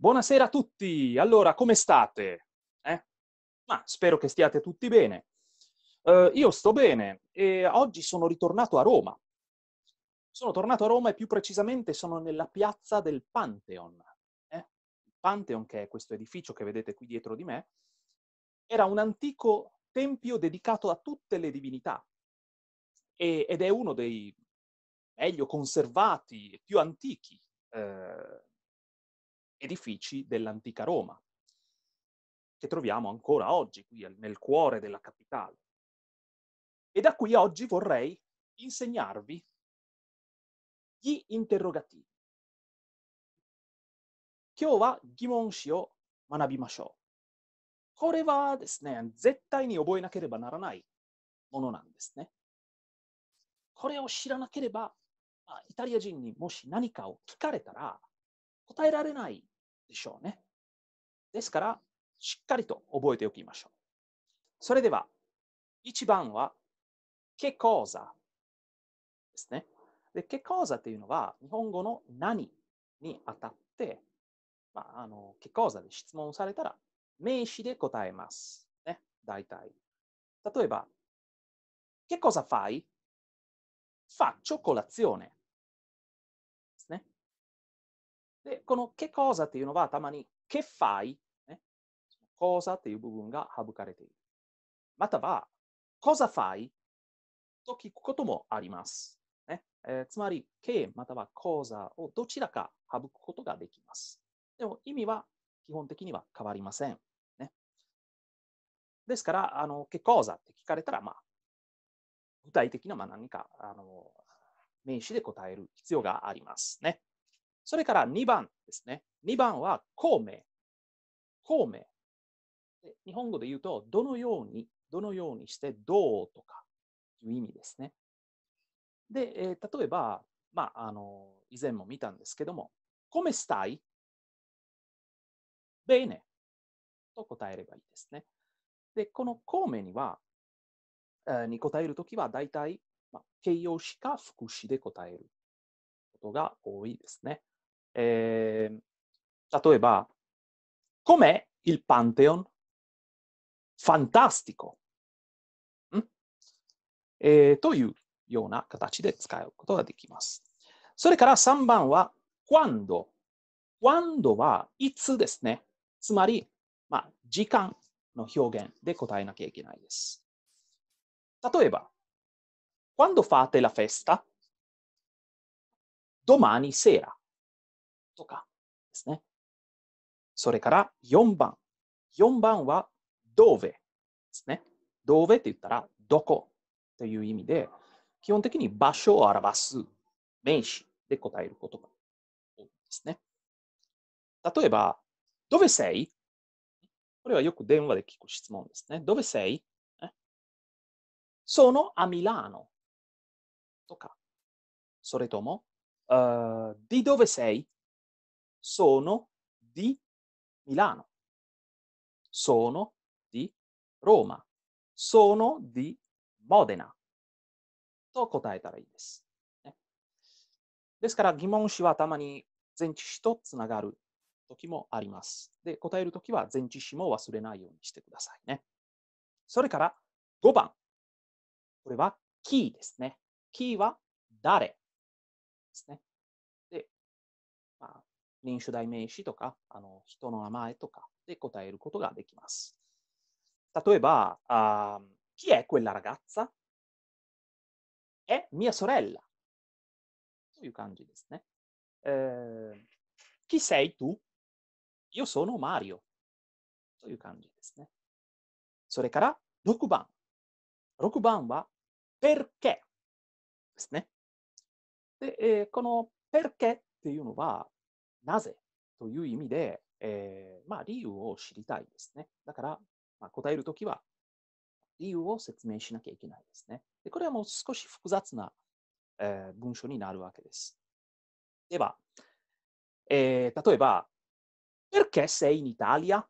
Buonasera a tutti! Allora, come state? Eh? Ma spero che stiate tutti bene. Uh, io sto bene e oggi sono ritornato a Roma. Sono tornato a Roma e più precisamente sono nella piazza del Pantheon. Eh? Il Pantheon, che è questo edificio che vedete qui dietro di me, era un antico tempio dedicato a tutte le divinità e, ed è uno dei meglio conservati e più antichi eh, edifici dell'antica Roma, che troviamo ancora oggi qui nel cuore della capitale. E da qui oggi vorrei insegnarvi gli interrogativi. Kyo wa gimon shi o manabimashou. Kore wa desu ne, ni oboe nakereba naranai mono nan desu ne. Kore o shiranakereba, Italia jin ni moshi nani o kikareta ra, でしょうね。ですから、しっかりと覚えておきましょう。それでは、1番は、けこうざですね。で、けこうざというのは、日本語の何にあたって、まあ、あの、けこうざで質問されたら、名詞で答えます。ね、大体。例えば、け h e cosa fai? Faccio colazione. で、このけ c 座っていうのはたまにけ f a い、ね、c o っていう部分が省かれている。またはこざファイと聞くこともあります。ねえー、つまり、けまたは c 座をどちらか省くことができます。でも意味は基本的には変わりません。ね、ですから、あの、け c 座って聞かれたら、まあ、具体的なまあ何かあの名詞で答える必要がありますね。それから2番ですね。2番は孔明。孔明。日本語で言うと、どのように、どのようにして、どうとかいう意味ですね。で、えー、例えば、まあ、あの、以前も見たんですけども、come stai? と答えればいいですね。で、この孔明には、えー、に答えるときは大体、まあ、形容詞か副詞で答えることが多いですね。Eh, 例えば、com'è il Pantheon? Fantastico! えー、というような形で使うことができます。それから3番は、quando。quando はいつですね。つまり、まあ、時間の表現で答えなきゃいけないです。例えば、quando fate la festa? domani sera。とかですね。それから4番。4番はドーベですね。ドーベって言ったらどこという意味で、基本的に場所を表す名詞で答えることが多いですね。例えば、ドベセイ。これはよく電話で聞く質問ですね。ドベセイ。そのアミラーノとか、それとも、ディドベセイ sono di Milano, sono di Roma, sono di Modena と答えたらいいです。ね、ですから疑問詞はたまに前置詞とつながる時もあります。で、答えるときは前置詞も忘れないようにしてくださいね。それから5番。これはキーですね。キーは誰ですね。民主代名詞とか、あの人の名前とかで答えることができます。例えば、あ chi è quella ragazza? è mia sorella という感じですね。えー、chi sei tu? io sono Mario という感じですね。それから6番。6番は perché ですね。で、えー、この perché っていうのは、なぜという意味で、えー、まあ、理由を知りたいですね。だから、まあ、答えるときは、理由を説明しなきゃいけないですね。でこれはもう少し複雑な、えー、文章になるわけです。では、えー、例えば、perché sei in Italia?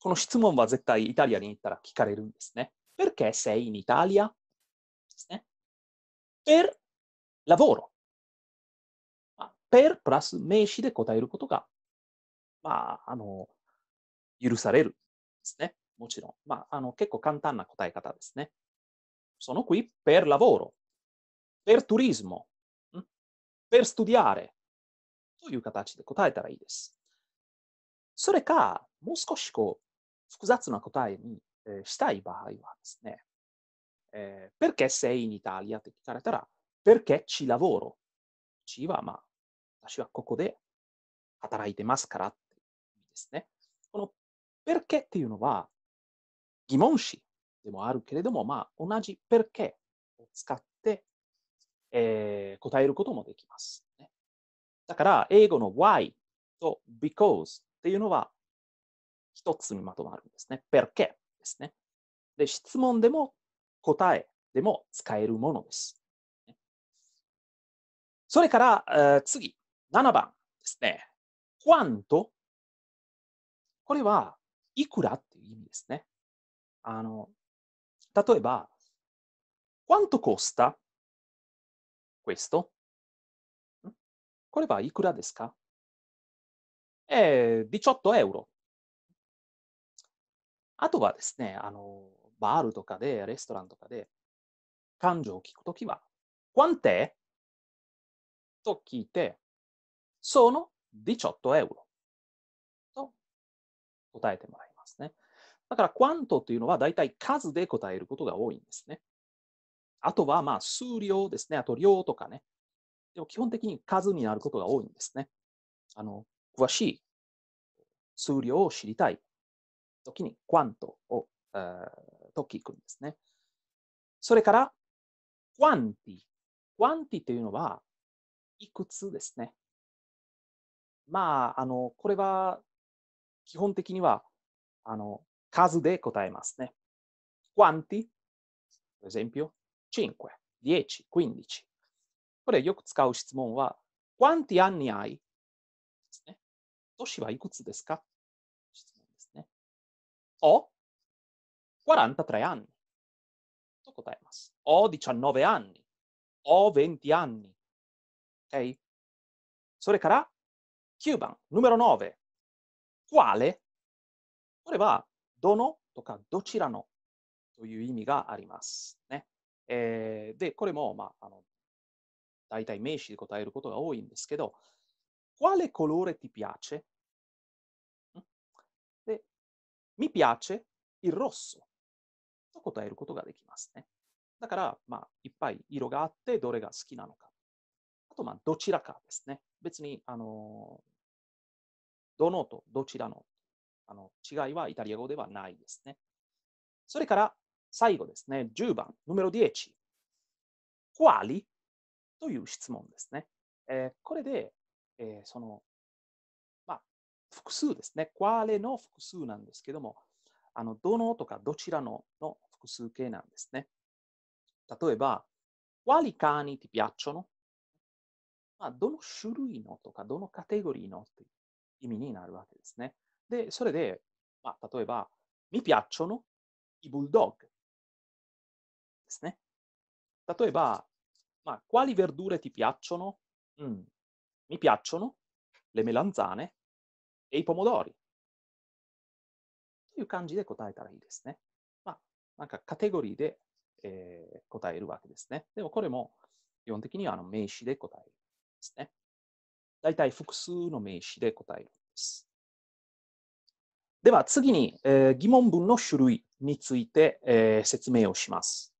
この質問は絶対イタリアに行ったら聞かれるんですね。perché sei in Italia? ですね。per lavoro ペ e r プラス名詞で答えることが、まあ、あの、許されるですね。もちろん。まあ、あの、結構簡単な答え方ですね。その n o qui per lavoro, per turismo, per studiare という形で答えたらいいです。それか、もう少しこう、複雑な答えに、えしたい場合はですね、えー、perché sei in Italia って聞かれたら、perché ci lavoro。ちはまあ、私はここで働いてますからって意味ですね。このペルケっていうのは疑問詞でもあるけれども、まあ、同じペルケを使って、えー、答えることもできます、ね。だから、英語の why と because っていうのは一つにまとまるんですね。ペルケですね。で、質問でも答えでも使えるものです。それから、次、7番ですね。quanto これは、いくらっていう意味ですね。あの、例えば、quanto costa これはいくらですかえー、18エウロ。あとはですね、あの、バールとかで、レストランとかで、感情を聞くときは、q u a n t と聞いて、sono 18 euro と答えてもらいますね。だから、クワントというのは大体数で答えることが多いんですね。あとは、まあ、数量ですね。あと、量とかね。でも、基本的に数になることが多いんですね。あの、詳しい数量を知りたいときに、クワントを、えー、と聞くんですね。それから、クワンティ。クワンティというのは、いくつですね。まあ、あの、これは基本的には、あの、数で答えますね。quanti, per esempio, 5, 10, 15. これよく使う質問は、quanti anni hai? ですね。年はいくつですか質問ですね。お43 anni. と答えます。お19 anni. o, 20 anni. Okay? それから、9番、numero 9。quale これは、どのとかどちらのという意味があります。ねえー、で、これも、まあ、あの大体名詞で答えることが多いんですけど、quale colore ti piace? で、mi piace il rosso と答えることができますね。だから、まあ、いっぱい色があって、どれが好きなのか。と、まどちらかですね。別に、あの、どのとどちらのあの違いはイタリア語ではないですね。それから、最後ですね、10番、ヌメロ10。quali という質問ですね。えー、これで、えー、その、まあ、複数ですね。quale の複数なんですけども、あの、どのとかどちらのの複数形なんですね。例えば、quali cani ti piacciono? まあ、どの種類のとか、どのカテゴリーのという意味になるわけですね。で、それで、まあ、例えば、ミピ piacciono i bulldog ですね。例えば、まあ、quali verdure ti piacciono? うん、ミピ piacciono le melanzane e i pomodori という感じで答えたらいいですね。まあ、なんかカテゴリーで、えー、答えるわけですね。でもこれも基本的にはあの名詞で答える。ですね。大体複数の名詞で答えるんです。では次に、えー、疑問文の種類について、えー、説明をします。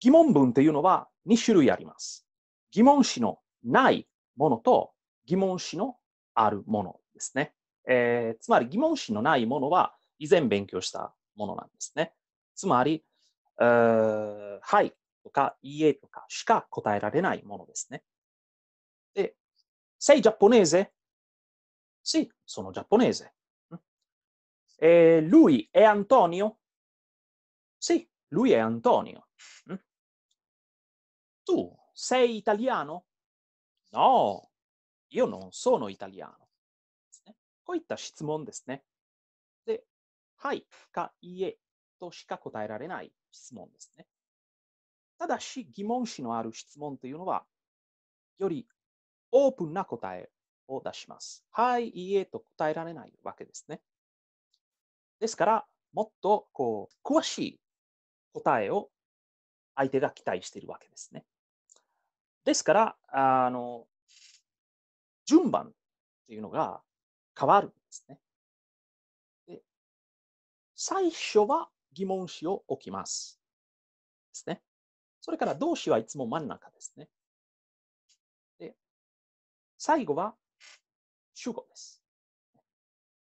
疑問文というのは2種類あります。疑問詞のないものと疑問詞のあるものですね。えー、つまり疑問詞のないものは以前勉強したものなんですね。つまり、はいとか、いいえとかしか答えられないものですね。Sei giapponese? Sì, sono giapponese. E lui è Antonio? Sì, lui è Antonio. Tu sei italiano? No, io non sono italiano. こういった質問ですね。で、はいかいいえとしか答えられない質問ですね。ただし疑問詞のある質問というのは、よりオープンな答えを出します。はい、いいえと答えられないわけですね。ですから、もっとこう詳しい答えを相手が期待しているわけですね。ですから、あの順番っていうのが変わるんですね。で最初は疑問詞を置きます。ですね。それから動詞はいつも真ん中ですね。最後は主語です。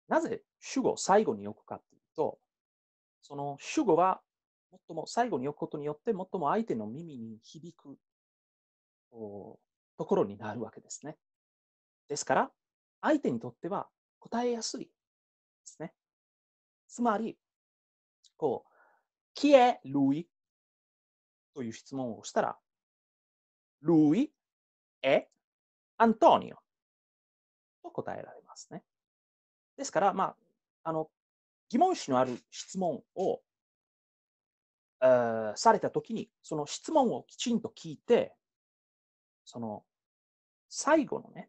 なぜ主語を最後に置くかというと、その主語は最も最後に置くことによって、最も相手の耳に響くところになるわけですね。ですから、相手にとっては答えやすいですね。つまり、こう、消えるイという質問をしたら、ルイ・エ・アントニオと答えられますね。ですから、まあ、あの疑問詞のある質問をされたときに、その質問をきちんと聞いて、その最後のね、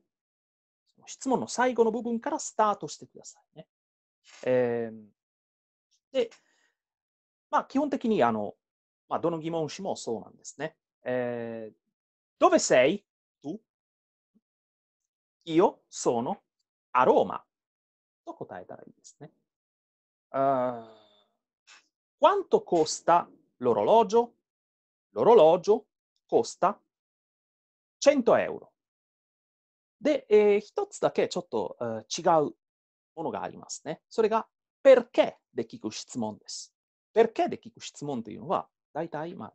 その質問の最後の部分からスタートしてくださいね。えー、で、まあ、基本的にあの、まあ、どの疑問詞もそうなんですね。えー、d o v io sono あろうまと答えたらいいですね。Uh, quanto costa l'orologio? L'orologio costa 100 euro。で、えー、一つだけちょっと、えー、違うものがありますね。それが、perché で聞く質問です。perché で聞く質問というのは、大体、まあ、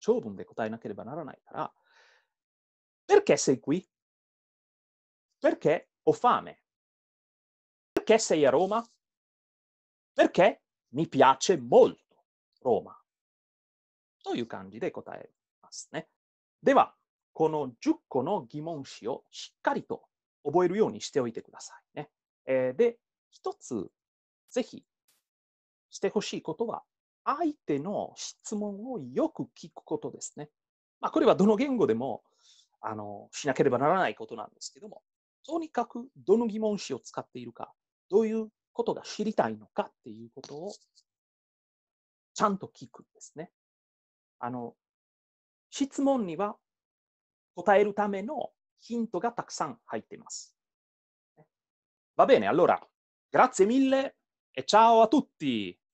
長文で答えなければならないから、perché sei qui? Perché ho fame? Perché sei a Roma? Perché mi piace molto Roma。という感じで答えますね。では、この10個の疑問詞をしっかりと覚えるようにしておいてくださいね。えー、で、一つ、ぜひしてほしいことは、相手の質問をよく聞くことですね。まあ、これはどの言語でもあのしなければならないことなんですけども、とにかくどの疑問詞を使っているか、どういうことが知りたいのかっていうことをちゃんと聞くんですね。あの、質問には答えるためのヒントがたくさん入っています。Va bene, allora, grazie mille e ciao a tutti!